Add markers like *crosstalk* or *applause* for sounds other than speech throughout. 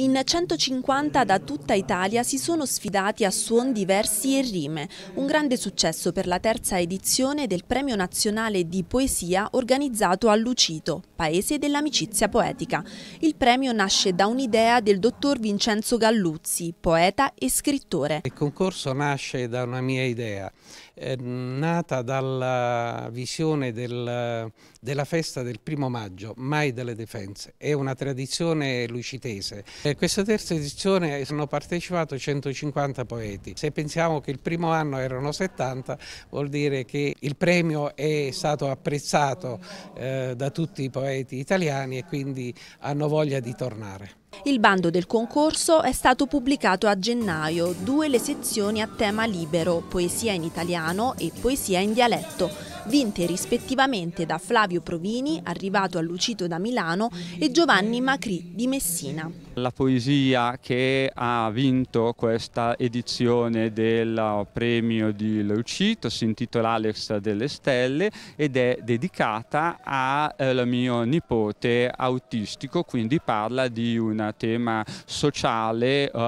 In 150 da tutta Italia si sono sfidati a suon diversi e rime, un grande successo per la terza edizione del Premio Nazionale di Poesia organizzato a Lucito, Paese dell'Amicizia Poetica. Il premio nasce da un'idea del dottor Vincenzo Galluzzi, poeta e scrittore. Il concorso nasce da una mia idea, È nata dalla visione del, della festa del primo maggio, mai delle difese. È una tradizione lucitese. Per eh, questa terza edizione sono partecipato 150 poeti. Se pensiamo che il primo anno erano 70, vuol dire che il premio è stato apprezzato eh, da tutti i poeti italiani e quindi hanno voglia di tornare. Il bando del concorso è stato pubblicato a gennaio, due le sezioni a tema libero, poesia in italiano e poesia in dialetto vinte rispettivamente da Flavio Provini, arrivato a Lucito da Milano, e Giovanni Macri di Messina. La poesia che ha vinto questa edizione del premio di Lucito si intitola Alex delle Stelle ed è dedicata al mio nipote autistico, quindi parla di un tema sociale uh,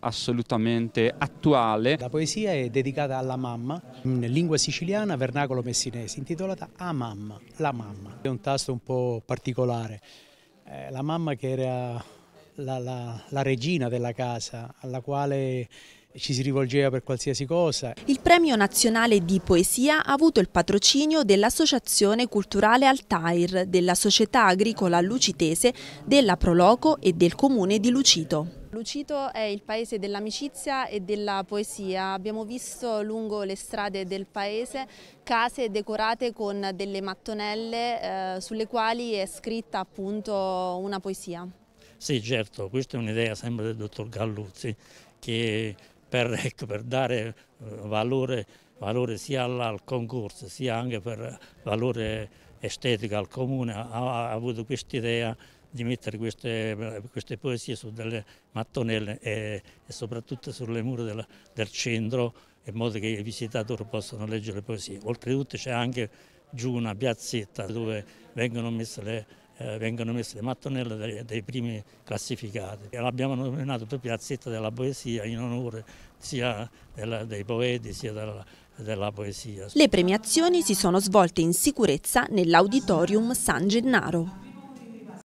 assolutamente attuale. La poesia è dedicata alla mamma, in lingua siciliana, vernacolo messinese eh, si intitolata A mamma, la mamma. È un tasto un po' particolare. Eh, la mamma che era la, la, la regina della casa, alla quale ci si rivolgeva per qualsiasi cosa. Il premio nazionale di poesia ha avuto il patrocinio dell'Associazione Culturale Altair, della Società Agricola Lucitese, della Proloco e del Comune di Lucito. Lucito è il paese dell'amicizia e della poesia. Abbiamo visto lungo le strade del paese case decorate con delle mattonelle eh, sulle quali è scritta appunto una poesia. Sì, certo, questa è un'idea sempre del dottor Galluzzi che per, *laughs* ecco, per dare eh, valore, valore sia al concorso sia anche per valore estetico al comune ha, ha avuto questa idea di mettere queste, queste poesie su delle mattonelle e, e soprattutto sulle mura della, del centro in modo che i visitatori possano leggere le poesie. Oltretutto c'è anche giù una piazzetta dove vengono messe le, eh, vengono messe le mattonelle dei, dei primi classificati. L'abbiamo nominato per piazzetta della poesia in onore sia della, dei poeti sia della, della poesia. Le premiazioni si sono svolte in sicurezza nell'auditorium San Gennaro.